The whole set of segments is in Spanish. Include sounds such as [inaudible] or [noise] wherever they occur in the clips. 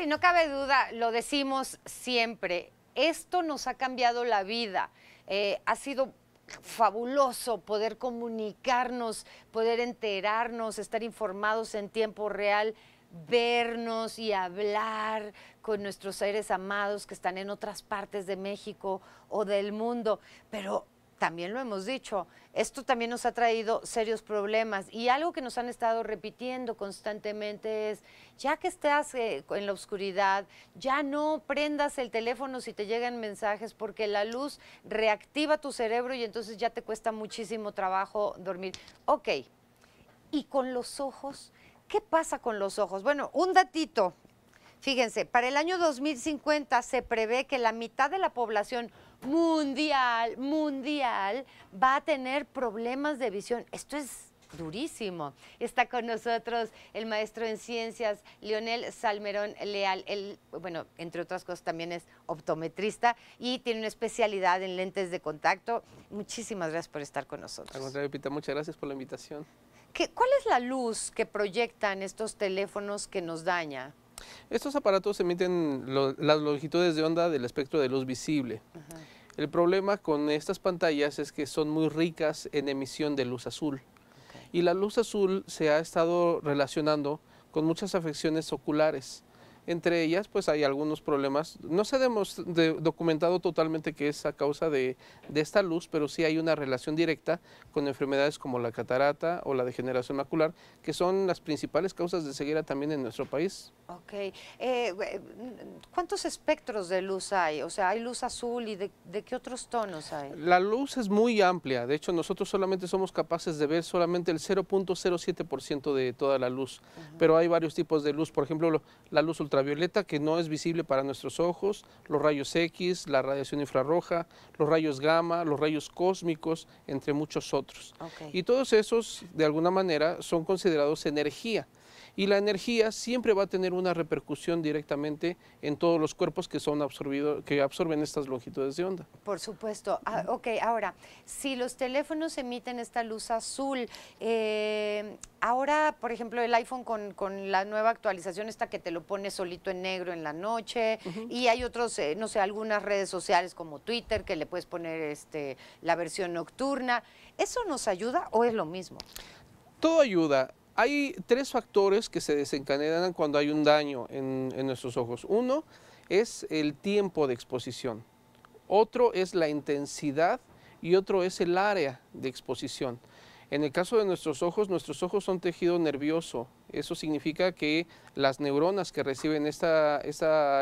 Sí, no cabe duda, lo decimos siempre, esto nos ha cambiado la vida. Eh, ha sido fabuloso poder comunicarnos, poder enterarnos, estar informados en tiempo real, vernos y hablar con nuestros seres amados que están en otras partes de México o del mundo. Pero también lo hemos dicho, esto también nos ha traído serios problemas y algo que nos han estado repitiendo constantemente es, ya que estás eh, en la oscuridad, ya no prendas el teléfono si te llegan mensajes porque la luz reactiva tu cerebro y entonces ya te cuesta muchísimo trabajo dormir. Ok, ¿y con los ojos? ¿Qué pasa con los ojos? Bueno, un datito, Fíjense, para el año 2050 se prevé que la mitad de la población mundial, mundial, va a tener problemas de visión. Esto es durísimo. Está con nosotros el maestro en ciencias, Leonel Salmerón Leal. Él, bueno, entre otras cosas también es optometrista y tiene una especialidad en lentes de contacto. Muchísimas gracias por estar con nosotros. Al contrario, muchas gracias por la invitación. ¿Cuál es la luz que proyectan estos teléfonos que nos daña? Estos aparatos emiten las longitudes de onda del espectro de luz visible. El problema con estas pantallas es que son muy ricas en emisión de luz azul. Y la luz azul se ha estado relacionando con muchas afecciones oculares. Entre ellas, pues hay algunos problemas. No se ha documentado totalmente que es a causa de, esta luz, pero sí hay una relación directa con enfermedades como la catarata o la degeneración macular, que son las principales causas de ceguera también en nuestro país. Ok. Eh, eh, ¿Cuántos espectros de luz hay? O sea, ¿hay luz azul y de, qué otros tonos hay? La luz es muy amplia. De hecho, nosotros solamente somos capaces de ver solamente el 0.07% de toda la luz, pero hay varios tipos de luz. Por ejemplo, la luz ultravioleta violeta que no es visible para nuestros ojos, los rayos X, la radiación infrarroja, los rayos gamma, los rayos cósmicos, entre muchos otros. Y todos esos, de alguna manera, son considerados energía y la energía siempre va a tener una repercusión directamente en todos los cuerpos que son que absorben estas longitudes de onda. Por supuesto. Ah, ok, ahora, si los teléfonos emiten esta luz azul, eh, ahora, por ejemplo, el iPhone con, la nueva actualización esta que te lo pone solito en negro en la noche, y hay otros, eh, no sé, algunas redes sociales como Twitter que le puedes poner este, la versión nocturna. ¿Eso nos ayuda o es lo mismo? Todo ayuda. Hay tres factores que se desencadenan cuando hay un daño en, nuestros ojos. Uno es el tiempo de exposición, otro es la intensidad y otro es el área de exposición. En el caso de nuestros ojos, nuestros ojos son tejido nervioso. Eso significa que las neuronas que reciben esta,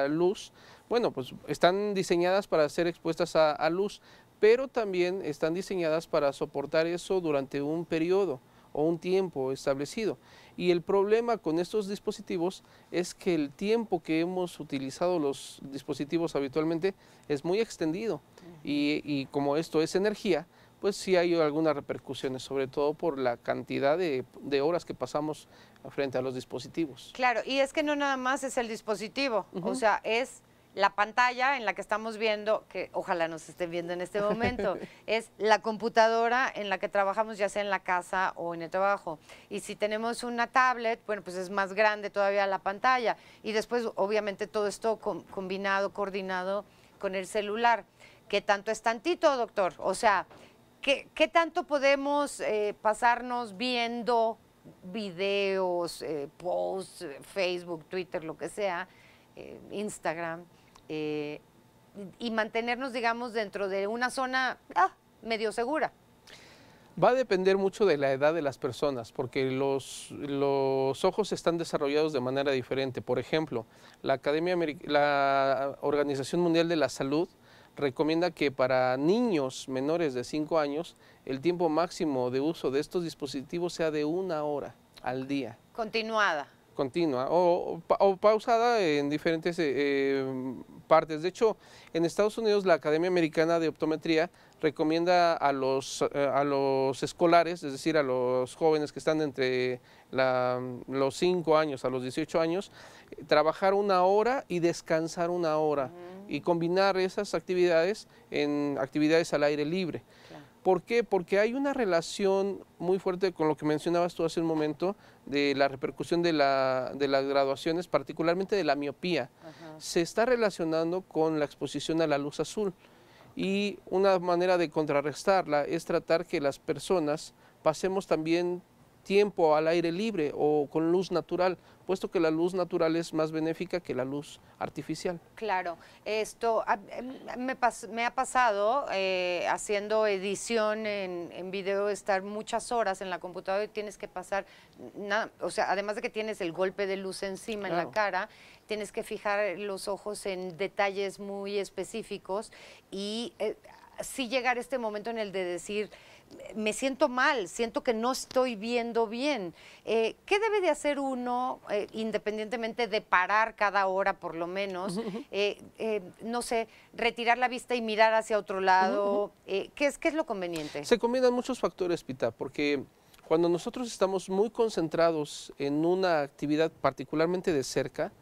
luz, bueno, pues están diseñadas para ser expuestas a, a luz, pero también están diseñadas para soportar eso durante un periodo o un tiempo establecido. Y el problema con estos dispositivos es que el tiempo que hemos utilizado los dispositivos habitualmente es muy extendido y, como esto es energía, pues sí hay algunas repercusiones, sobre todo por la cantidad de, horas que pasamos frente a los dispositivos. Claro, y es que no nada más es el dispositivo, o sea, es la pantalla en la que estamos viendo, que ojalá nos estén viendo en este momento, [laughs] es la computadora en la que trabajamos ya sea en la casa o en el trabajo. Y si tenemos una tablet, bueno, pues es más grande todavía la pantalla. Y después, obviamente, todo esto combinado, coordinado con el celular. ¿Qué tanto es tantito, doctor? O sea, ¿qué, tanto podemos eh, pasarnos viendo videos, eh, posts, eh, Facebook, Twitter, lo que sea, Instagram? Eh, y mantenernos, digamos, dentro de una zona ah, medio segura? Va a depender mucho de la edad de las personas, porque los, los ojos están desarrollados de manera diferente. Por ejemplo, la, Academia la Organización Mundial de la Salud recomienda que para niños menores de 5 años, el tiempo máximo de uso de estos dispositivos sea de una hora al día. Continuada. Continua, o, pausada en diferentes eh, de hecho, en Estados Unidos la Academia Americana de Optometría recomienda a los, eh, escolares, es decir, a los jóvenes que están entre los 5 años a los 18 años, trabajar una hora y descansar una hora y combinar esas actividades en actividades al aire libre. ¿Por qué? Porque hay una relación muy fuerte con lo que mencionabas tú hace un momento de la repercusión de, la, de las graduaciones, particularmente de la miopía. Se está relacionando con la exposición a la luz azul y una manera de contrarrestarla es tratar que las personas pasemos también tiempo al aire libre o con luz natural, puesto que la luz natural es más benéfica que la luz artificial. Claro, esto em, me, ha pasado eh, haciendo edición en, video, estar muchas horas en la computadora y tienes que pasar, nada, o sea, además de que tienes el golpe de luz encima en la cara, tienes que fijar los ojos en detalles muy específicos y eh, sí llegar este momento en el de decir me siento mal, siento que no estoy viendo bien. Eh, ¿Qué debe de hacer uno, eh, independientemente de parar cada hora por lo menos? Eh, no sé, retirar la vista y mirar hacia otro lado. ¿qué, es, ¿Qué es lo conveniente? Se combinan muchos factores, Pita, porque cuando nosotros estamos muy concentrados en una actividad particularmente de cerca,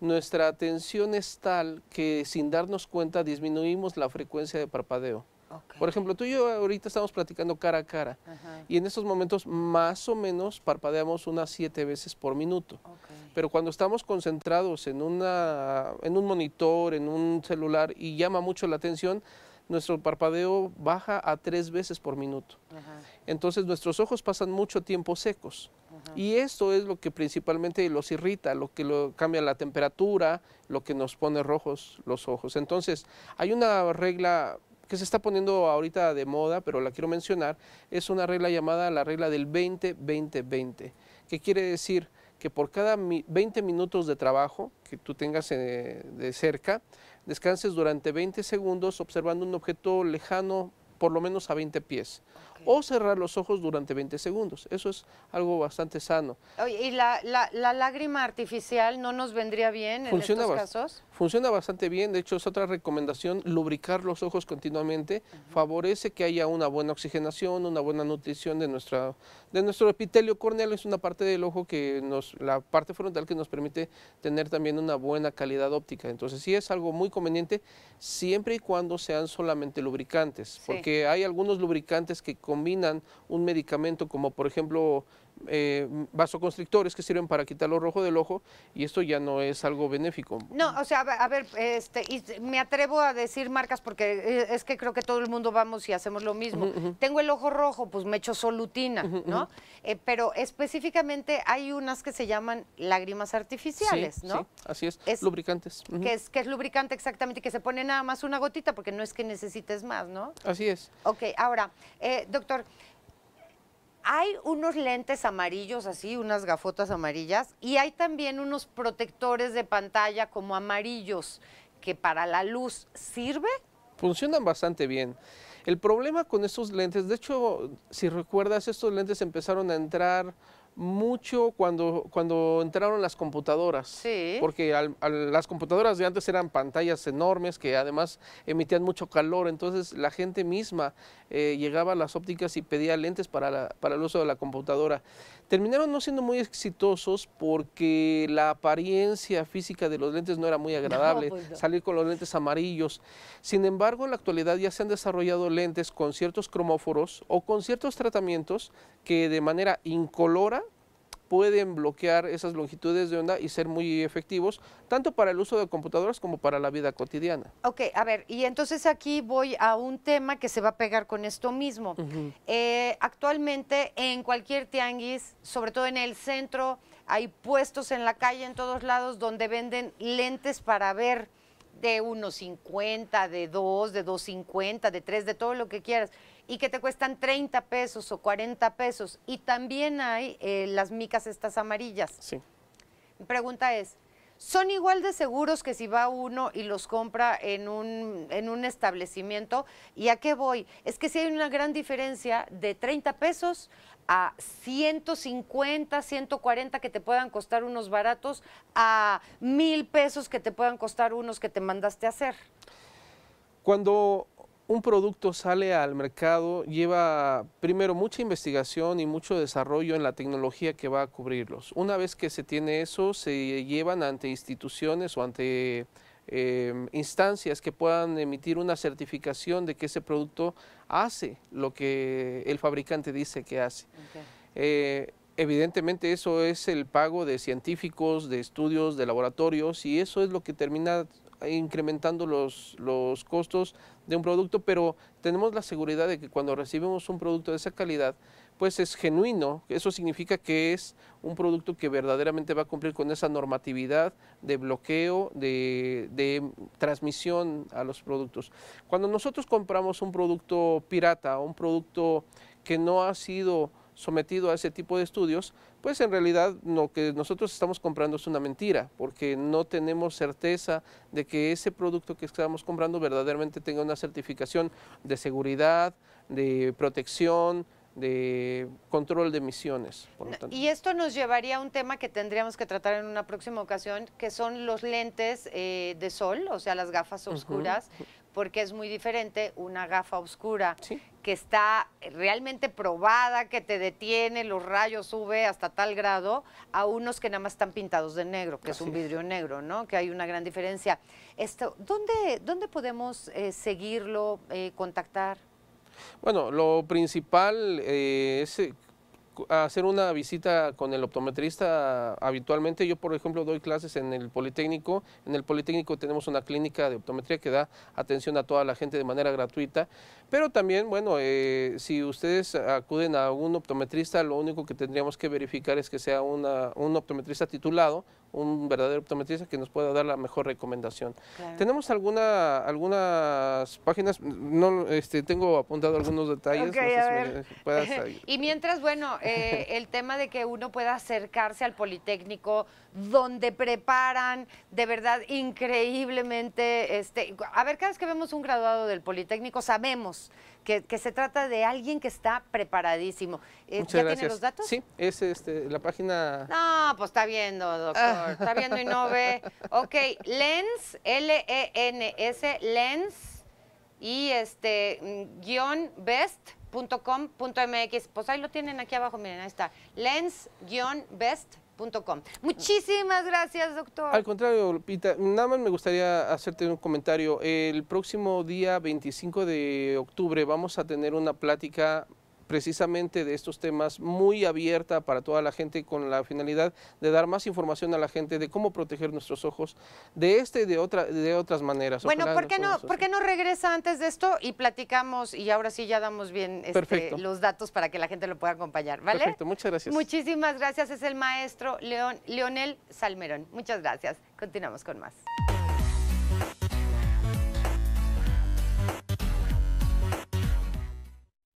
nuestra atención es tal que sin darnos cuenta disminuimos la frecuencia de parpadeo. Por ejemplo, tú y yo ahorita estamos platicando cara a cara y en estos momentos más o menos parpadeamos unas siete veces por minuto. Pero cuando estamos concentrados en, una, en un monitor, en un celular y llama mucho la atención, nuestro parpadeo baja a tres veces por minuto. Entonces nuestros ojos pasan mucho tiempo secos. Y eso es lo que principalmente los irrita, lo que lo, cambia la temperatura, lo que nos pone rojos los ojos. Entonces hay una regla que se está poniendo ahorita de moda, pero la quiero mencionar, es una regla llamada la regla del 20-20-20, que quiere decir que por cada 20 minutos de trabajo que tú tengas eh, de cerca, descanses durante 20 segundos observando un objeto lejano por lo menos a 20 pies o cerrar los ojos durante 20 segundos. Eso es algo bastante sano. ¿y la, lágrima artificial no nos vendría bien en estos casos? Funciona bastante bien, de hecho es otra recomendación, lubricar los ojos continuamente favorece que haya una buena oxigenación, una buena nutrición de, nuestra, de nuestro epitelio corneal, es una parte del ojo que nos, la parte frontal que nos permite tener también una buena calidad óptica. Entonces sí es algo muy conveniente siempre y cuando sean solamente lubricantes, porque hay algunos lubricantes que combinan un medicamento como por ejemplo eh, vasoconstrictores que sirven para quitar lo rojo del ojo y esto ya no es algo benéfico. No, o sea, a ver, este, y me atrevo a decir marcas porque eh, es que creo que todo el mundo vamos y hacemos lo mismo. Tengo el ojo rojo, pues me echo solutina, ¿no? Eh, pero específicamente hay unas que se llaman lágrimas artificiales, ¿no? Sí, así es, es lubricantes. que, es, que es lubricante exactamente, y que se pone nada más una gotita porque no es que necesites más, ¿no? Así es. Ok, ahora, eh, doctor hay unos lentes amarillos así, unas gafotas amarillas, y hay también unos protectores de pantalla como amarillos, que para la luz sirve. Funcionan bastante bien. El problema con estos lentes, de hecho, si recuerdas, estos lentes empezaron a entrar mucho cuando, cuando entraron las computadoras. Porque las computadoras de antes eran pantallas enormes que además emitían mucho calor, entonces la gente misma eh, llegaba a las ópticas y pedía lentes para, el uso de la computadora. Terminaron no siendo muy exitosos porque la apariencia física de los lentes no era muy [laughs] agradable, pues salir con los lentes amarillos. Sin embargo, en la actualidad ya se han desarrollado lentes con ciertos cromóforos o con ciertos tratamientos que de manera incolora pueden bloquear esas longitudes de onda y ser muy efectivos, tanto para el uso de computadoras como para la vida cotidiana. Ok, a ver, y entonces aquí voy a un tema que se va a pegar con esto mismo. Eh, actualmente en cualquier tianguis, sobre todo en el centro, hay puestos en la calle, en todos lados, donde venden lentes para ver de 1,50, de 2, de 2,50, de 3, de todo lo que quieras y que te cuestan 30 pesos o 40 pesos. Y también hay eh, las micas estas amarillas. Sí. Mi pregunta es, ¿son igual de seguros que si va uno y los compra en un, establecimiento? ¿Y a qué voy? Es que si hay una gran diferencia de 30 pesos a 150, 140 que te puedan costar unos baratos, a mil pesos que te puedan costar unos que te mandaste a hacer. Cuando un producto sale al mercado lleva primero mucha investigación y mucho desarrollo en la tecnología que va a cubrirlos. Una vez que se tiene eso, se llevan ante instituciones o ante em, instancias que puedan emitir una certificación de que ese producto hace lo que el fabricante dice que hace. Eh, evidentemente eso es el pago de científicos, de estudios, de laboratorios y eso es lo que termina incrementando los, los costos de un producto, pero tenemos la seguridad de que cuando recibimos un producto de esa calidad, pues es genuino. Eso significa que es un producto que verdaderamente va a cumplir con esa normatividad de bloqueo, de, de, transmisión a los productos. Cuando nosotros compramos un producto pirata, un producto que no ha sido sometido a ese tipo de estudios, pues en realidad lo que nosotros estamos comprando es una mentira, porque no tenemos certeza de que ese producto que estamos comprando verdaderamente tenga una certificación de seguridad, de protección, de control de emisiones. Y esto nos llevaría a un tema que tendríamos que tratar en una próxima ocasión, que son los lentes eh, de sol, o sea, las gafas oscuras porque es muy diferente una gafa oscura que está realmente probada, que te detiene, los rayos sube hasta tal grado, a unos que nada más están pintados de negro, que es un vidrio negro, ¿no? Que hay una gran diferencia. Esto, ¿dónde, dónde podemos eh, seguirlo, eh, contactar? Bueno, lo principal eh, es hacer una visita con el optometrista habitualmente. Yo, por ejemplo, doy clases en el Politécnico. En el Politécnico tenemos una clínica de optometría que da atención a toda la gente de manera gratuita. Pero también, bueno, eh, si ustedes acuden a un optometrista, lo único que tendríamos que verificar es que sea un optometrista titulado un verdadero optometrista que nos pueda dar la mejor recomendación. Tenemos alguna, algunas páginas, no, este, tengo apuntado algunos detalles. y mientras, bueno, eh, el tema de que uno pueda acercarse al Politécnico, donde preparan de verdad increíblemente, este, a ver, cada vez que vemos un graduado del Politécnico sabemos que, se trata de alguien que está preparadísimo. Eh, ¿Ya tiene los datos? Sí, es este, la página... No, pues está viendo, doctor. Ah. Está viendo y no ve. Ok, Lens, L-E-N-S, Lens, y este, guión best.com.mx. Pues ahí lo tienen aquí abajo, miren, ahí está. lens bestcom Muchísimas gracias, doctor. Al contrario, Lupita, nada más me gustaría hacerte un comentario. El próximo día 25 de octubre vamos a tener una plática precisamente de estos temas muy abierta para toda la gente con la finalidad de dar más información a la gente de cómo proteger nuestros ojos de este y de, otra, de otras maneras. Bueno, ¿por qué, no, regresa antes de esto y platicamos y ahora sí ya damos bien este, los datos para que la gente lo pueda acompañar, ¿vale? Perfecto, muchas gracias. Muchísimas gracias, es el maestro León, Leonel Salmerón. Muchas gracias. Continuamos con más.